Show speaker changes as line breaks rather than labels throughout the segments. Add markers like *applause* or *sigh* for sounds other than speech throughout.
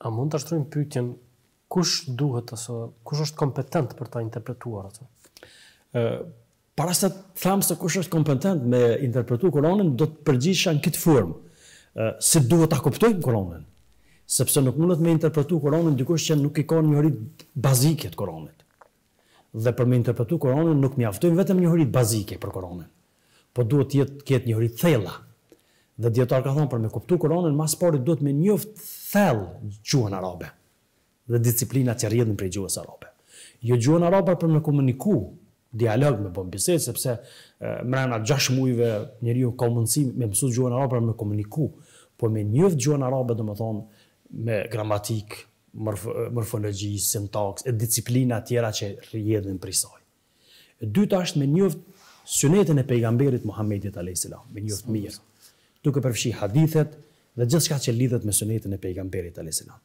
a mund të ashtrujmë pyetjen kush duhet ose kush është kompetent për ta interpretuar atë? Ë, para se të them se kush është kompetent me interpretu Kur'anin, do të përgjigjesha në këtë formë. Ë, si duhet ta kuptojmë Kur'anin? Sepse nuk mundet me interpretu Kur'anin dikush që nuk i ka një hori bazike të Kur'anit. Dhe për me interpretu Kur'anin nuk mjaftojmë vetëm një hori bazike për Kur'anin. Po duhet të jetë të ketë një hori thella, Dhe djetarë ka thonë, për me kuptu Kur'anin, mas pori duhet me njëftë thellë gjuën arabe dhe disiplina që rrjedhin për gjuhës gjuës arabe. Jo gjuën arabe për me komuniku dialog me bisedë sepse mrena 6 muajve njeriu ju ka mundësi me mësu gjuën arabe për me komuniku, por me njëftë gjuën arabe do me thonë me gramatik, mërfologi, syntax, e disiplina tjera që rjedhën për i saj. Dytë ashtë me njëftë sënetën e pejgamberit Muhammedit salam, Me njëftë mirë duke përfshi hadithet dhe gjithë shka që lidhet me sunetin e pejgamberit të lesina.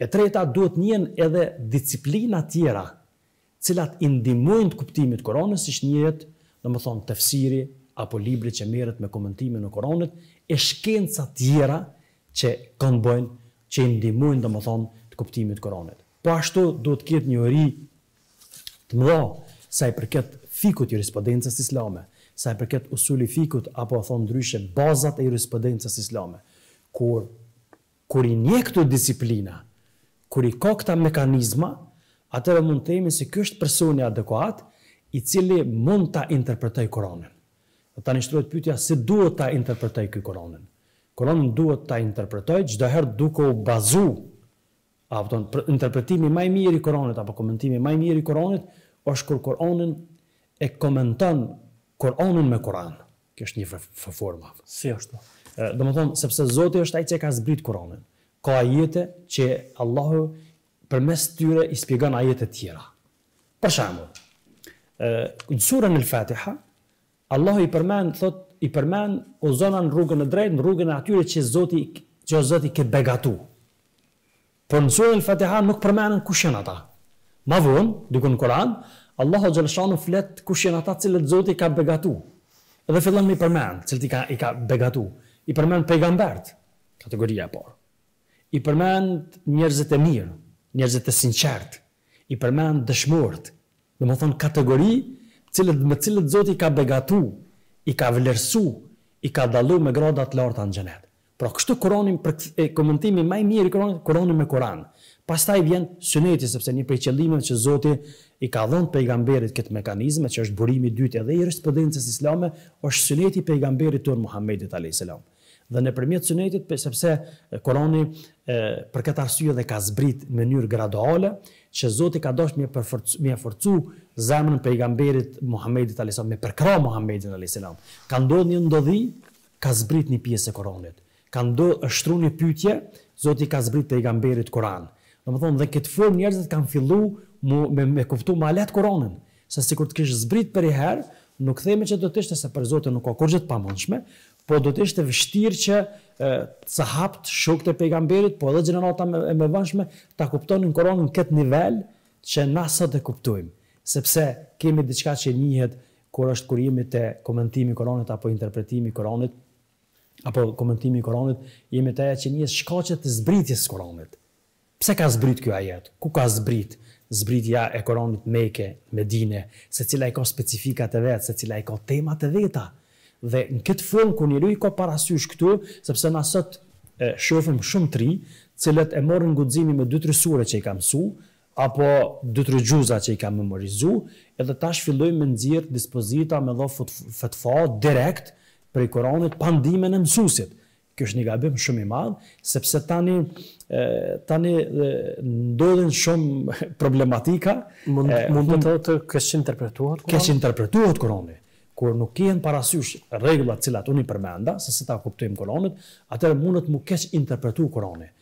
E treta, duhet njen edhe disciplina tjera, cilat indimojnë të kuptimit koronës, si shnjet, në më thonë tefsiri, apo libri që meret me komentimin në koronët, e shkenca tjera që këndbojnë, që indimojnë, në më thonë, të kuptimit koronët. Po ashtu, duhet këtë një ëri të mëdo, sa i përket fikut jurisprudencës islame, sa i përket usuli fikut apo thon ndryshe bazat e jurisprudencës islame. Kur kur i nje këtu disiplina, kur i ka këta mekanizma, atëherë mund të themi se kështë është personi adekuat i cili mund ta interpretoj Kur'anin. Do tani shtrohet pyetja si duhet ta interpretoj ky Koranën? Koranën duhet ta interpretoj çdo herë duke u bazuar apo interpretimi interpretimin më i mirë i Kuranit apo komentimi më i mirë i Kuranit, është kur Koranën e komenton Kur'anun me Kur'an. Kjo është një forma. Si është më Domethënë sepse Zoti është ai që ka zbrit Kur'anin. Ka ajete që Allahu përmes tyre i shpjegon ajete të tjera. Për shembull, surën në surën fatiha Allahu i përmend thotë i përmend o zona në rrugën e drejtë, në rrugën e atyre që Zoti që Zoti ke begatu. Por në surën Al-Fatiha nuk përmenden kush janë ata. Ma vonë, në Kur'an, Allahu Gjelshanu flet kush janë ata cilët Zoti ka begatu. Edhe fillon me përmend, cilët i ka, i ka begatu. I përmend pejgambert, kategoria e parë. I përmend njerëzit e mirë, njerëzit e sinqert, i përmend dëshmorët. Do të thonë kategori cilët me cilët Zoti ka begatu, i ka vlerësu, i ka dalluar me gradat të larta në xhenet. Pra kështu Kurani për e komentimi më i mirë i Kuranit, Kurani me Kur'an. Pastaj vjen Suneti sepse një prej qëllimeve që Zoti i ka dhënë pejgamberit këtë mekanizëm, që është burimi i dytë dhe i rispondencës islame, është Suneti i pejgamberit tonë Muhammedit alayhis salam. Dhe nëpërmjet Sunetit, sepse Kurani për këtë arsye dhe ka zbrit në mënyrë graduale që Zoti ka dashur me përforcu, me forcu zemrën pejgamberit Muhammedit alayhis salam, me përkrah Muhammedin alayhis salam. Ka ndodhur një ndodhi, ka zbrit një pjesë e Kuranit kanë do ështru një pytje, Zotë ka zbrit për i gamberit Koran. Dhe më thonë, dhe këtë formë njerëzit kanë fillu mu, me, me kuftu ma letë Koranën, se si kur të kishë zbrit për i herë, nuk themi që do të ishte se për Zotë nuk ka kur gjithë pa mënshme, po do të ishte vështirë që të haptë shukët e për i gamberit, po edhe gjenerata me, me mënshme, ta kuptonin Koranën këtë nivel që sot të kuptuim, sepse kemi diçka që njëhet, kur është kurimi te komentimi koronit apo interpretimi koronit, apo komentimi i Koranit, jemi të ajet që një shkacet të zbritjes së Koranit. Pse ka zbrit kjo ajet? Ku ka zbrit? Zbritja e Koranit meke, medine, se cila i ka specifikat e vetë, se cila i ka temat e veta. Dhe në këtë fund, ku një rujë ka parasysh këtu, sepse në asët shofim shumë tri, cilët e morën guximin me dy të që i ka mësu, apo dy të që i ka memorizu, edhe tash fillojmë me nëzirë dispozita me dhe fëtfa direkt, prej Koranit pa ndihmën e mësuesit. Kjo është një gabim shumë i madh, sepse tani tani ndodhen shumë *laughs* problematika, mund e, mund të hmm. thotë që është interpretuar, që është interpretuar kur nuk kanë parasysh rregullat që unë i përmenda, se si ta kuptojmë Kur'anin, atëherë mund të mu kesh interpretuar Kur'anin.